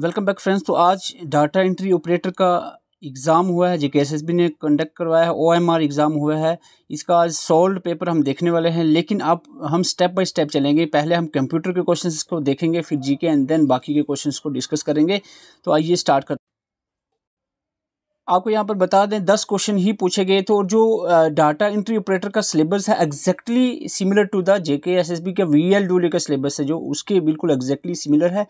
welcome back friends तो आज data entry operator का एग्ज़ाम हुआ है जेके ने कंडक्ट करवाया है ओएमआर एग्ज़ाम हुआ है इसका आज सॉल्व पेपर हम देखने वाले हैं लेकिन अब हम स्टेप बाय स्टेप चलेंगे पहले हम कंप्यूटर के क्वेश्चंस को देखेंगे फिर जीके एंड देन बाकी के क्वेश्चंस को डिस्कस करेंगे तो आइए स्टार्ट करते आपको यहाँ पर बता दें दस क्वेश्चन ही पूछे गए थे और जो डाटा एंट्री ऑपरेटर का सिलेबस है exactly similar to the J K S S B का वी एल डब्ल्यू का सिलेबस है जो उसके बिल्कुल एग्जैक्टली सिमिलर है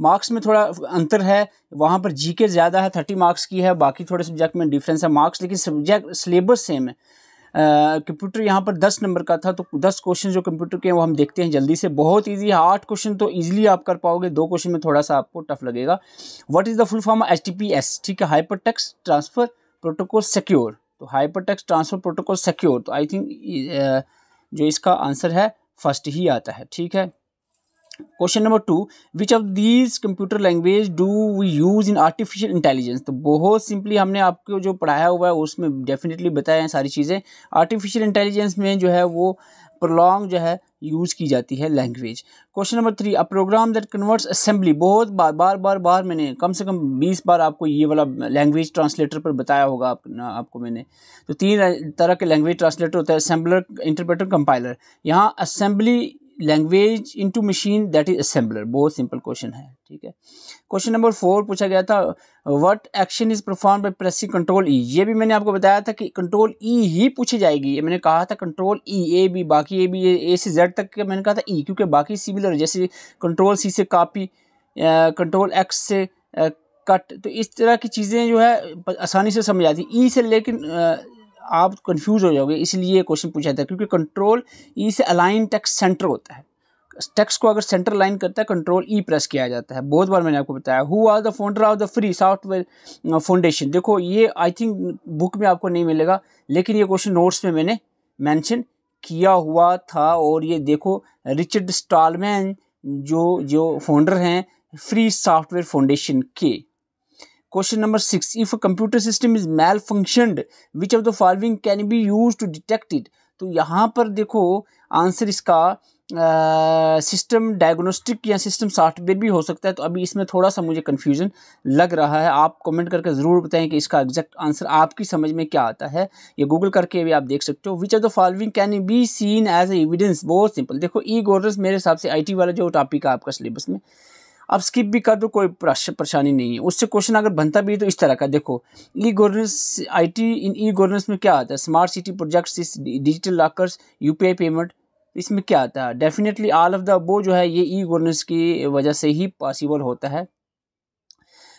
मार्क्स में थोड़ा अंतर है वहाँ पर जी के ज़्यादा है थर्टी मार्क्स की है बाकी थोड़े सब्जेक्ट में डिफरेंस है मार्क्स लेकिन सब्जेक्ट सिलेबस सेम है कंप्यूटर यहाँ पर दस नंबर का था तो दस क्वेश्चन जो कंप्यूटर के हैं वो हम देखते हैं जल्दी से बहुत ईजी है आठ क्वेश्चन तो ईजिली आप कर पाओगे दो क्वेश्चन में थोड़ा सा आपको टफ लगेगा what is the full form H ठीक है हाइपर ट्रांसफ़र प्रोटोकॉल सिक्योर तो हाइपर ट्रांसफ़र प्रोटोकॉल सिक्योर तो आई थिंक जो इसका आंसर है फर्स्ट ही आता है ठीक है question number two which of these computer language do we use in artificial intelligence तो बहुत सिंपली हमने आपको जो पढ़ाया हुआ है उसमें डेफिनेटली बताया हैं सारी चीज़ें आर्टिफिशियल इंटेलिजेंस में जो है वो प्रोलॉन्ग जो है यूज़ की जाती है language question number three a program that converts assembly बहुत बार बार बार बार मैंने कम से कम बीस बार आपको ये वाला लैंग्वेज ट्रांसलेटर पर बताया होगा आप, न, आपको मैंने तो तीन तरह के लैंग्वेज ट्रांसलेटर होता है असेंबलर इंटरप्रेटर कंपाइलर यहाँ assembly language to machine that is assembler बहुत सिंपल क्वेश्चन है ठीक है क्वेश्चन नंबर फोर पूछा गया था what action is perform by pressing control E ये भी मैंने आपको बताया था कि कंट्रोल ई e ही पूछी जाएगी ये मैंने कहा था कंट्रोल ई ए बी बाकी ए बी ए से जेड तक के मैंने कहा था ई e, क्योंकि बाकी सिमिलर जैसे कंट्रोल सी से कापी कंट्रोल एक्स से कट तो इस तरह की चीज़ें जो है आसानी से समझ आती ई e से लेकिन आप कंफ्यूज हो जाओगे इसलिए क्वेश्चन पूछा जाता है क्योंकि कंट्रोल ई e से अलाइन टेक्स सेंटर होता है टेक्स को अगर सेंटर लाइन करता है कंट्रोल ई प्रेस किया जाता है बहुत बार मैंने आपको बताया who are the founder of the free software foundation देखो ये आई थिंक बुक में आपको नहीं मिलेगा लेकिन ये क्वेश्चन नोट्स में मैंने मैंशन किया हुआ था और ये देखो रिचर्ड स्टॉलमैन जो जो फाउंडर हैं फ्री सॉफ्टवेयर फाउंडेशन के number six if If computer system is malfunctioned which of the following can be use to detect it तो यहाँ पर देखो आंसर इसका सिस्टम डायग्नोस्टिक या सिस्टम सॉफ्टवेयर भी हो सकता है तो अभी इसमें थोड़ा सा मुझे कन्फ्यूजन लग रहा है आप कमेंट करके ज़रूर बताएं कि इसका एग्जैक्ट आंसर आपकी समझ में क्या आता है ये गूगल करके भी आप देख सकते हो which are the following can be seen as evidence बहुत सिंपल देखो ई गवर्नेंस मेरे हिसाब से आई वाला जो टॉपिक है आपका सिलेबस में आप स्किप भी कर दो कोई परेशानी नहीं है उससे क्वेश्चन अगर बनता भी है तो इस तरह का देखो e governance IT in e governance में क्या आता है smart city projects digital lockers UPI payment इसमें क्या आता है डेफिनेटली ऑल ऑफ द वो जो है ये ई गवर्नेंस की वजह से ही पॉसिबल होता है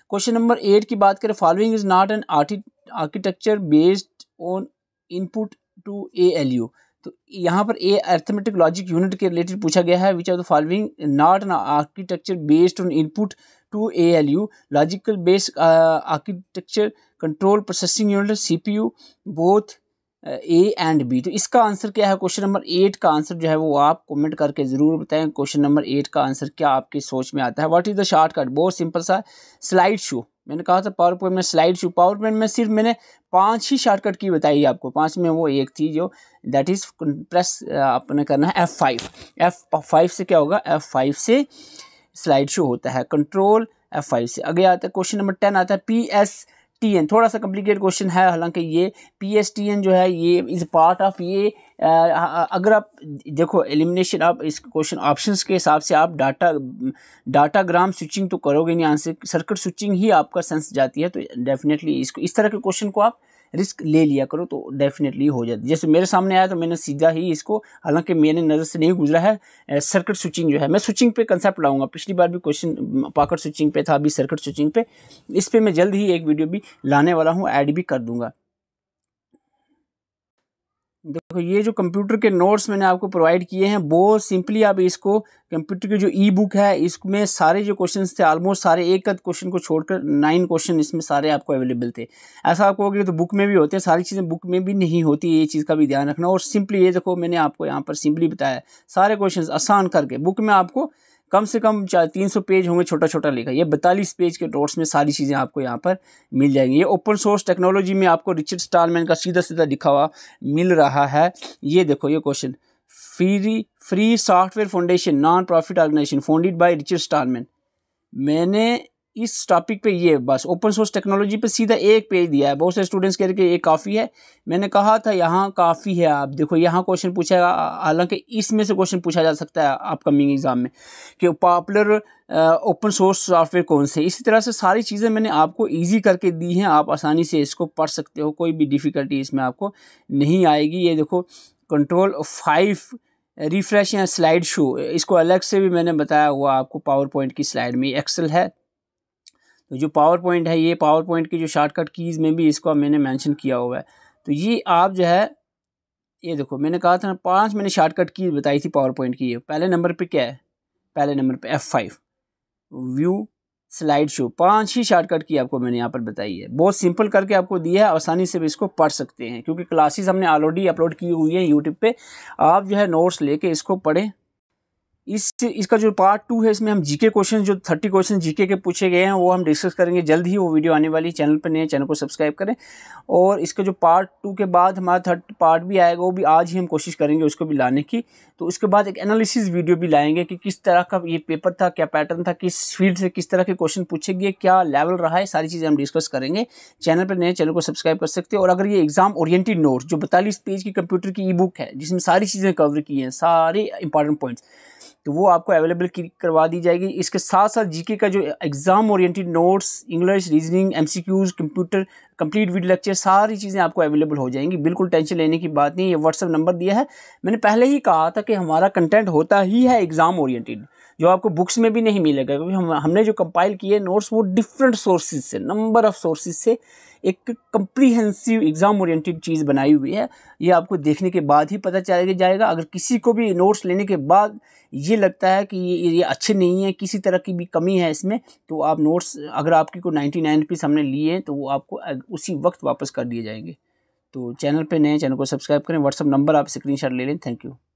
क्वेश्चन नंबर एट की बात करें following is not an architecture based on input to A L U तो यहाँ पर ए अर्थमेटिक लॉजिक यूनिट के रिलेटेड पूछा गया है which are the following not an architecture based on input to A L U logical based architecture control processing unit C P U both A and B तो इसका answer क्या है question number eight का answer जो है वो आप comment करके ज़रूर बताएं क्वेश्चन नंबर एट का आंसर क्या आपकी सोच में आता है व्हाट इज़ द शॉर्टकट बहुत सिंपल सा स्लाइड शो मैंने कहा था पावर पॉइंट में स्लाइड शो पावर पॉइंट में सिर्फ मैंने पांच ही शॉर्टकट की बताई आपको पांच में वो एक थी जो दैट इज़ प्रेस आपने करना है एफ़ फाइव एफ़ फाइव से क्या होगा एफ़ फाइव से स्लाइड शो होता है कंट्रोल एफ़ फाइव से आगे आता है क्वेश्चन नंबर टेन आता है पी एस टी एन थोड़ा सा कम्प्लीकेट क्वेश्चन है हालांकि ये पी एस टी एन जो है ये इज़ पार्ट ऑफ ये आ, अगर आप देखो एलिमिनेशन आप इस क्वेश्चन ऑप्शंस के हिसाब से आप डाटा डाटा ग्राम स्विचिंग तो करोगे नहीं आंसर सर्किट स्विचिंग ही आपका सेंस जाती है तो डेफिनेटली इसको इस तरह के क्वेश्चन को आप रिस्क ले लिया करो तो डेफिनेटली हो जाती जैसे मेरे सामने आया तो मैंने सीधा ही इसको हालांकि मैंने नज़र से नहीं गुजरा है सर्किट स्विचिंग जो है मैं स्विचिंग पे कंसेप्ट लाऊंगा पिछली बार भी क्वेश्चन पाकर स्विचिंग पे था अभी सर्किट स्विचिंग पे इस पर मैं जल्द ही एक वीडियो भी लाने वाला हूँ ऐड भी कर दूंगा देखो ये जो कंप्यूटर के नोट्स मैंने आपको प्रोवाइड किए हैं वो सिंपली आप इसको कंप्यूटर की जो ई बुक है इसमें सारे जो क्वेश्चन थे ऑलमोस्ट सारे एक आध क्वेश्चन को छोड़कर नाइन क्वेश्चन इसमें सारे आपको अवेलेबल थे ऐसा आपको होगा तो बुक में भी होते हैं सारी चीज़ें बुक में भी नहीं होती ये चीज़ का भी ध्यान रखना और सिंपली ये देखो मैंने आपको यहाँ पर सिंपली बताया सारे क्वेश्चन आसान करके बुक में आपको कम से कम चार तीन सौ पेज होंगे छोटा छोटा लिखा ये बतालीस पेज के नोट्स में सारी चीज़ें आपको यहाँ पर मिल जाएंगी ये ओपन सोर्स टेक्नोलॉजी में आपको रिचर्ड स्टालमैन का सीधा सीधा लिखा हुआ मिल रहा है ये देखो ये question free free software foundation non profit organisation founded by Richard Stallman मैंने इस टॉपिक पे ये बस ओपन सोर्स टेक्नोलॉजी पे सीधा एक पेज दिया है बहुत से स्टूडेंट्स कह रहे कि ये काफ़ी है मैंने कहा था यहाँ काफ़ी है आप देखो यहाँ क्वेश्चन पूछा हालांकि इसमें से क्वेश्चन पूछा जा सकता है अपकमिंग एग्ज़ाम में कि पॉपुलर ओपन सोर्स सॉफ्टवेयर कौन से इसी तरह से सारी चीज़ें मैंने आपको ईजी करके दी हैं आप आसानी से इसको पढ़ सकते हो कोई भी डिफ़िकल्टी इसमें आपको नहीं आएगी ये देखो कंट्रोल फाइव रिफ्रेश या स्लाइड शो इसको अलग से भी मैंने बताया हुआ आपको पावर पॉइंट की स्लाइड में एक्सेल है तो जो पावर पॉइंट है ये पावर पॉइंट की जो शॉर्टकट कीज़ में भी इसको मैंने मेंशन किया हुआ है तो ये आप जो है ये देखो मैंने कहा था ना पाँच मैंने शॉर्टकट की बताई थी पावर पॉइंट की ये पहले नंबर पे क्या है पहले नंबर पे F five view slide show पांच ही शॉर्टकट की आपको मैंने यहाँ पर बताई है बहुत सिंपल करके आपको दिया है आसानी से भी इसको पढ़ सकते हैं क्योंकि क्लासेस हमने ऑलरेडी अपलोड की हुई है यूट्यूब पे आप जो है नोट्स लेके इसको पढ़ें इस इसका जो पार्ट टू है इसमें हम जीके क्वेश्चन जो थर्टी क्वेश्चन जीके के पूछे गए हैं वो हम डिस्कस करेंगे जल्द ही वो वीडियो आने वाली चैनल पर नए चैनल को सब्सक्राइब करें और इसका जो पार्ट टू के बाद हमारा थर्ड पार्ट भी आएगा वो भी आज ही हम कोशिश करेंगे उसको भी लाने की तो उसके बाद एक एनालिसिस वीडियो भी लाएंगे कि किस तरह का ये पेपर था क्या पैटर्न था किस फील्ड से किस तरह के क्वेश्चन पूछे गए क्या लेवल रहा है सारी चीज़ें हम डिस्कस करेंगे चैनल पर नए चैनल को सब्सक्राइब कर सकते हैं और अगर ये एग्जाम ओरिएंटेड नोट जो बतालीस पेज की कंप्यूटर की ई बुक है जिसमें सारी चीज़ें कवर की हैं सारे इंपॉर्टेंट पॉइंट्स तो वो आपको अवेलेबल करवा दी जाएगी इसके साथ साथ जीके का जो exam oriented notes English reasoning MCQs computer complete video lecture सारी चीज़ें आपको अवेलेबल हो जाएंगी बिल्कुल टेंशन लेने की बात नहीं ये व्हाट्सअप नंबर दिया है मैंने पहले ही कहा था कि हमारा कंटेंट होता ही है एग्ज़ाम ओरिएंटेड जो आपको बुक्स में भी नहीं मिलेगा क्योंकि हम हमने जो कंपाइल किए नोट्स वो डिफरेंट सोर्सेज से नंबर ऑफ सोर्सेज से एक कंप्रीहेंसिव एग्ज़ाम ओरिएंटेड चीज़ बनाई हुई है ये आपको देखने के बाद ही पता चल जाएगा अगर किसी को भी नोट्स लेने के बाद ये लगता है कि ये ये अच्छे नहीं है किसी तरह की भी कमी है इसमें तो आप नोट्स अगर आपकी को नाइन्टी नाइन रुपीज़ हमने लिए हैं तो वो आपको उसी वक्त वापस कर दिए जाएंगे तो चैनल पे नए चैनल को सब्सक्राइब करें व्हाट्सअप नंबर आप स्क्रीनशॉट ले लें थैंक यू